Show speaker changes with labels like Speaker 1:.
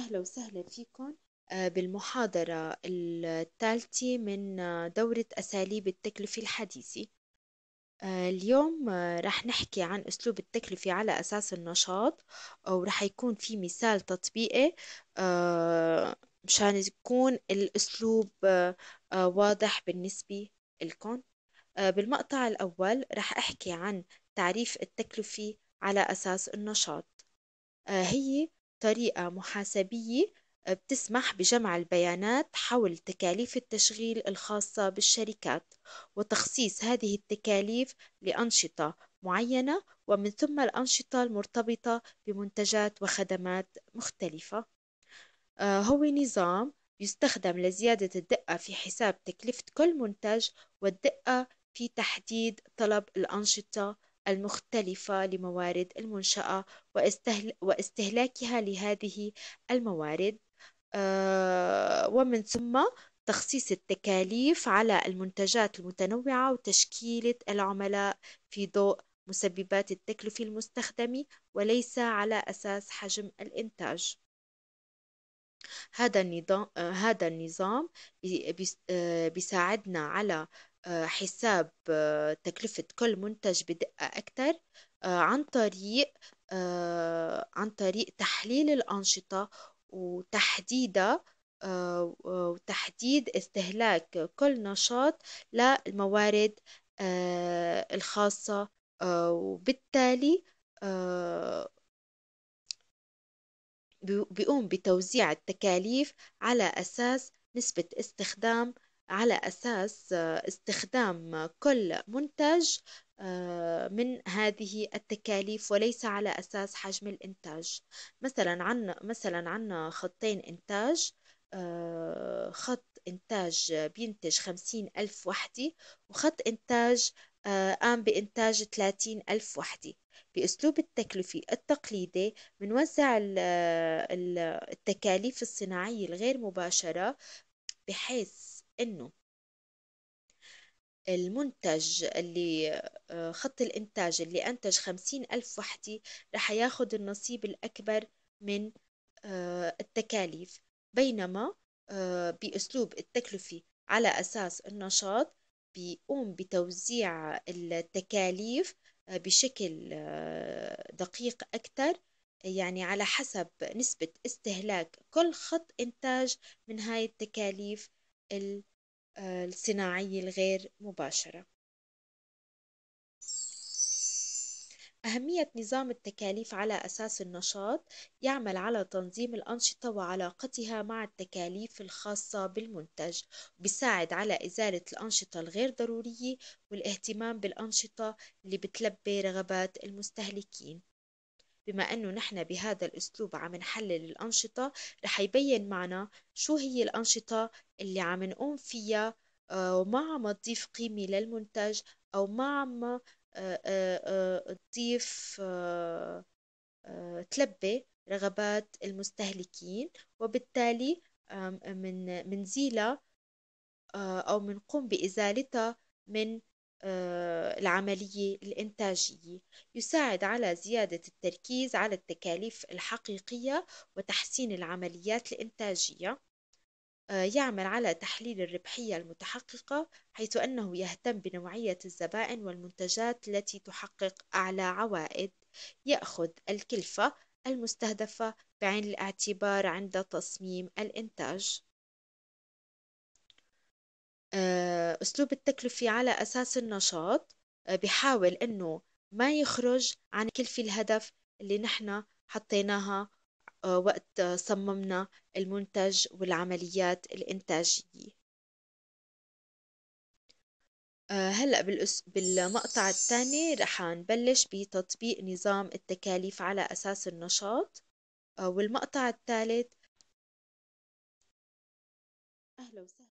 Speaker 1: أهلا وسهلا فيكم آه، بالمحاضرة الثالثة من آه، دورة أساليب التكلفة الحديثة آه، اليوم رح نحكي عن أسلوب التكلفة على أساس النشاط ورح يكون في مثال تطبيقي مشان يكون الأسلوب واضح بالنسبة لكم بالمقطع الأول رح أحكي عن تعريف التكلفة على أساس النشاط هي طريقة محاسبية آه، بتسمح بجمع البيانات حول تكاليف التشغيل الخاصة بالشركات وتخصيص هذه التكاليف لأنشطة معينة ومن ثم الأنشطة المرتبطة بمنتجات وخدمات مختلفة آه، هو نظام يستخدم لزيادة الدقة في حساب تكلفة كل منتج والدقة في تحديد طلب الأنشطة المختلفة لموارد المنشأة واستهلاكها لهذه الموارد آه، ومن ثم تخصيص التكاليف على المنتجات المتنوعة وتشكيلة العملاء في ضوء مسببات التكلفة المستخدمة وليس على أساس حجم الإنتاج هذا النظام هذا النظام آه، بيساعدنا على آه، حساب آه، تكلفة كل منتج بدقة أكثر آه، عن طريق عن طريق تحليل الأنشطة وتحديدها وتحديد استهلاك كل نشاط للموارد الخاصة وبالتالي بيقوم بتوزيع التكاليف على أساس نسبة استخدام على أساس استخدام كل منتج آه، من هذه التكاليف وليس على أساس حجم الإنتاج مثلا عن مثلا عنا خطين إنتاج آه، خط إنتاج بينتج خمسين ألف وحدة وخط إنتاج قام آه، بإنتاج ثلاثين ألف وحدة بأسلوب التكلفي التقليدي بنوزع التكاليف الصناعية الغير مباشرة بحيث انه المنتج اللي آه، خط الإنتاج اللي أنتج خمسين ألف وحدة رح ياخد النصيب الأكبر من آه، التكاليف بينما آه، بأسلوب التكلفة على أساس النشاط بيقوم بتوزيع التكاليف بشكل دقيق أكثر يعني على حسب نسبة استهلاك كل خط إنتاج من هاي التكاليف آه، الصناعية الغير مباشرة أهمية نظام التكاليف على أساس النشاط يعمل على تنظيم الأنشطة وعلاقتها مع التكاليف الخاصة بالمنتج بيساعد على إزالة الأنشطة الغير ضرورية والاهتمام بالأنشطة اللي بتلبي رغبات المستهلكين بما أنه نحن بهذا الأسلوب عم نحلل الأنشطة رح يبين معنا شو هي الأنشطة اللي عم نقوم فيها آه، وما عم تضيف قيمة للمنتج أو ما عم آه، آه، تضيف تلبي رغبات المستهلكين وبالتالي من منزيلها أو منقوم بإزالتها من آه، العملية الإنتاجية يساعد على زيادة التركيز على التكاليف الحقيقية وتحسين العمليات الإنتاجية آه، يعمل على تحليل الربحية المتحققة حيث أنه يهتم بنوعية الزبائن والمنتجات التي تحقق أعلى عوائد يأخذ الكلفة المستهدفة بعين الاعتبار عند تصميم الإنتاج آه، أسلوب التكلفة على أساس النشاط آه، بحاول إنه ما يخرج عن كلفة الهدف اللي نحن حطيناها آه، وقت صممنا المنتج والعمليات الإنتاجية هلأ بالأس... بالمقطع الثاني رح نبلش بتطبيق نظام التكاليف على أساس النشاط والمقطع الثالث أهلا وسهلا